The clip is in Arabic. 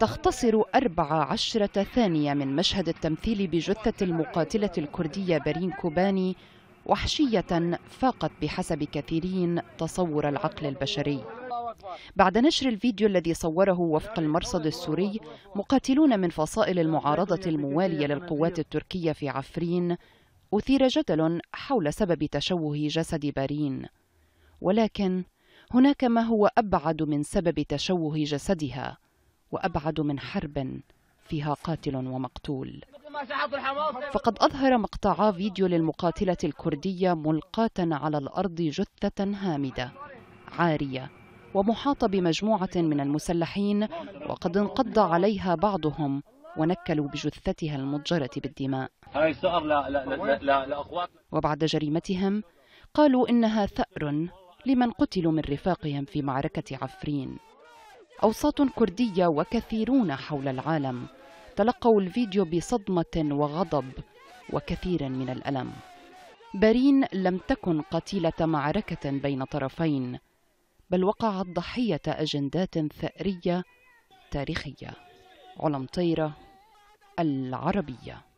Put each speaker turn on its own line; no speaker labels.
تختصر 14 ثانية من مشهد التمثيل بجثة المقاتلة الكردية برين كوباني وحشية فاقت بحسب كثيرين تصور العقل البشري بعد نشر الفيديو الذي صوره وفق المرصد السوري مقاتلون من فصائل المعارضة الموالية للقوات التركية في عفرين أثير جدل حول سبب تشوه جسد بارين ولكن هناك ما هو ابعد من سبب تشوه جسدها وابعد من حرب فيها قاتل ومقتول فقد أظهر مقطعا فيديو للمقاتلة الكردية ملقاة على الأرض جثة هامدة عارية ومحاطة بمجموعة من المسلحين وقد انقض عليها بعضهم ونكلوا بجثتها المتجرة بالدماء وبعد جريمتهم قالوا إنها ثأر لمن قتلوا من رفاقهم في معركة عفرين أوساط كردية وكثيرون حول العالم تلقوا الفيديو بصدمة وغضب وكثير من الألم بارين لم تكن قتيلة معركة بين طرفين بل وقعت ضحية أجندات ثأرية تاريخية علم طيرة العربية